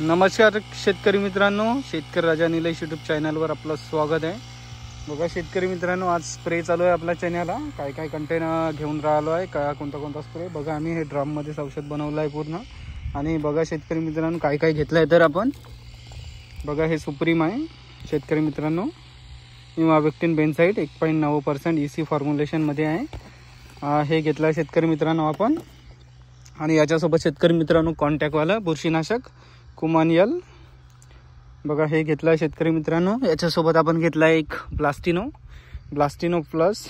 नमस्कार शेतकरी मित्रांनो शेतकरी राजा निलेश युट्यूब चॅनलवर आपलं स्वागत आहे बघा शेतकरी मित्रांनो आज स्प्रे चालू आहे आपल्या चॅनलला काय काय कंटेनर घेऊन राहिलो आहे का कोणता कोणता स्प्रे बघा आम्ही हे ड्रममध्ये औषध बनवलं आहे पूर्ण आणि बघा शेतकरी मित्रांनो काय काय घेतलं आहे तर आपण बघा हे सुप्रीम आहे शेतकरी मित्रांनो इमाबेक्टिन बेनसाईट एक पॉईंट नऊ पर्सेंट ई सी फॉर्म्युलेशनमध्ये आहे हे घेतलं आहे शेतकरी मित्रांनो आपण आणि याच्यासोबत शेतकरी मित्रांनो कॉन्टॅक्टवाला बुरशीनाशक कुमानियल बघा हे घेतलं आहे शेतकरी मित्रांनो याच्यासोबत आपण घेतला आहे एक ब्लास्टिनो ब्लास्टिनो प्लस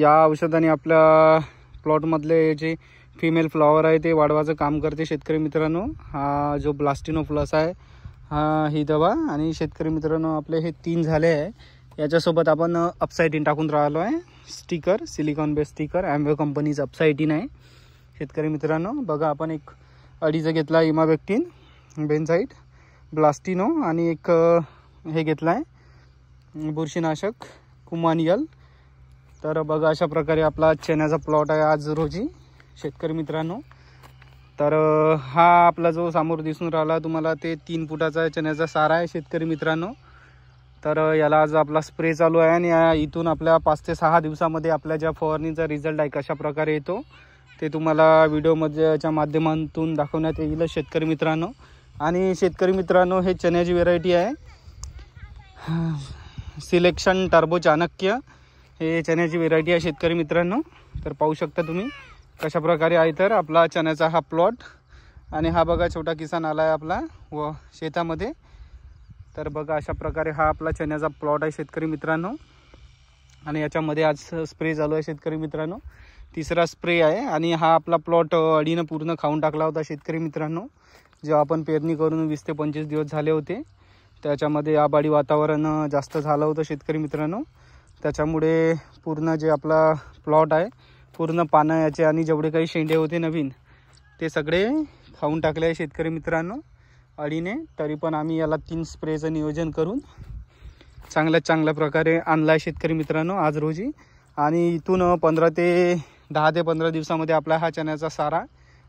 या औषधाने आपल्या प्लॉटमधले जे फिमेल फ्लॉवर आहे ते वाढवायचं काम करते शेतकरी मित्रांनो हा जो ब्लास्टिनो प्लस आहे हा ही दवा आणि शेतकरी मित्रांनो आपले हे तीन झाले आहे याच्यासोबत आपण अपसायटीन टाकून राहिलो आहे sticker silicone base sticker Amway कंपनीचं अपसायटीन आहे शेतकरी मित्रांनो बघा आपण एक अडीचा घेतला बेक्टीन बेनझाईट ब्लास्टिनो आणि एक हे घेतला आहे बुरशीनाशक कुमानियल तर बघा अशा प्रकारे आपला चेन्याचा प्लॉट आहे आज रोजी शेतकरी मित्रांनो तर हा आपला जो समोर दिसून राहिला तुम्हाला ते तीन फुटाचा चण्याचा सारा आहे शेतकरी मित्रांनो तर याला आज आपला स्प्रे चालू आहे आणि इथून आपल्या पाच ते सहा दिवसामध्ये आपल्या ज्या फवारणीचा रिझल्ट आहे कशा प्रकारे येतो ते तुम्हाला व्हिडिओमध्येच्या माध्यमातून दाखवण्यात येईल शेतकरी मित्रांनो आणि शेतकरी मित्रांनो हे चण्याची व्हेरायटी आहे सिलेक्शन टर्बो चाणक्य हे चण्याची व्हेरायटी आहे शेतकरी मित्रांनो तर पाहू शकता तुम्ही कशाप्रकारे आहे तर आपला चण्याचा हा प्लॉट आणि हा बघा छोटा किसान आला आहे आपला व शेतामध्ये तर बघा अशा प्रकारे हा आपला चण्याचा प्लॉट आहे शेतकरी मित्रांनो आणि याच्यामध्ये आज स्प्रे चालू आहे शेतकरी मित्रांनो तिसरा स्प्रे आहे आणि हा आपला प्लॉट अडीनं पूर्ण खाऊन टाकला होता शेतकरी मित्रांनो जेव्हा आपण पेरणी करून वीस ते पंचवीस दिवस झाले होते त्याच्यामध्ये आबाडी वातावरण जास्त झालं होतं शेतकरी मित्रांनो त्याच्यामुळे पूर्ण जे आपला प्लॉट आहे पूर्ण पानं याचे आणि जेवढे काही शेंडे होते नवीन ते सगळे खाऊन टाकले आहे शेतकरी मित्रांनो अडीने तरी पण आम्ही याला तीन स्प्रेचं नियोजन करून चांगल्या चांगल्या प्रकारे आणला आहे शेतकरी मित्रांनो आज रोजी आणि इथून पंधरा ते दहा ते पंधरा दिवसामध्ये आपला हा चण्याचा सारा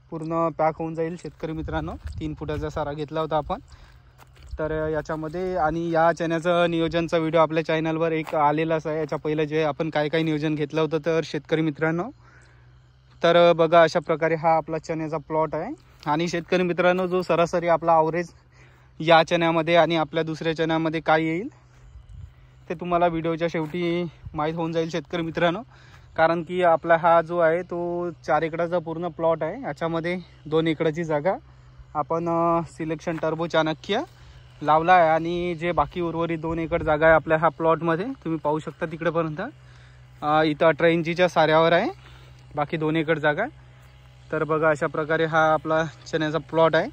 पूर्ण पॅक होऊन जाईल शेतकरी मित्रांनो तीन फुटाचा सारा घेतला होता आपण तर याच्यामध्ये आणि या चण्याचं नियोजनचा व्हिडिओ आपल्या चॅनलवर एक आलेलाच आहे याच्या पहिलं जे आपण काय काय नियोजन घेतलं होतं तर शेतकरी मित्रांनो तर बघा अशा प्रकारे हा आपला चण्याचा प्लॉट आहे आणि शेतकरी मित्रांनो जो सरासरी आपला आवरेज या चण्यामध्ये आणि आपल्या दुसऱ्या चण्यामध्ये काय येईल ते तुम्हाला व्हिडिओच्या शेवटी माहीत होऊन जाईल शेतकरी मित्रांनो कारण की आपला हा जो आहे तो चार एकडाचा पूर्ण प्लॉट आहे याच्यामध्ये दोन एकडची जागा आपण सिलेक्शन टर्बो चाणक्य लावला आहे आणि जे बाकी उर्वरित दोन एकड जागा आहे आपल्या ह्या प्लॉटमध्ये तुम्ही पाहू शकता तिकडेपर्यंत इथं अठरा इंचीच्या साऱ्यावर आहे बाकी दोन एकड जागा तर बघा अशा प्रकारे हा आपला चण्याचा प्लॉट आहे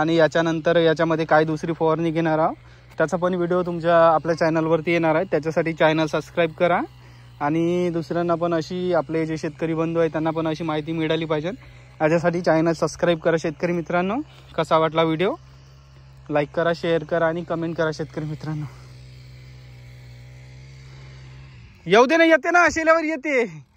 आणि याच्यानंतर याच्यामध्ये काय दुसरी फवारणी घेणार आहोत त्याचा पण व्हिडिओ तुमच्या आपल्या चॅनलवरती येणार आहे त्याच्यासाठी चॅनल सबस्क्राईब करा आणि दुसऱ्यांना पण अशी आपले जे शेतकरी बंधू आहेत त्यांना पण अशी माहिती मिळाली पाहिजे याच्यासाठी चॅनल सबस्क्राईब करा शेतकरी मित्रांनो कसा वाटला व्हिडिओ लाईक करा शेअर करा आणि कमेंट करा शेतकरी मित्रांनो येऊ दे ना येते ना शिल्यावर येते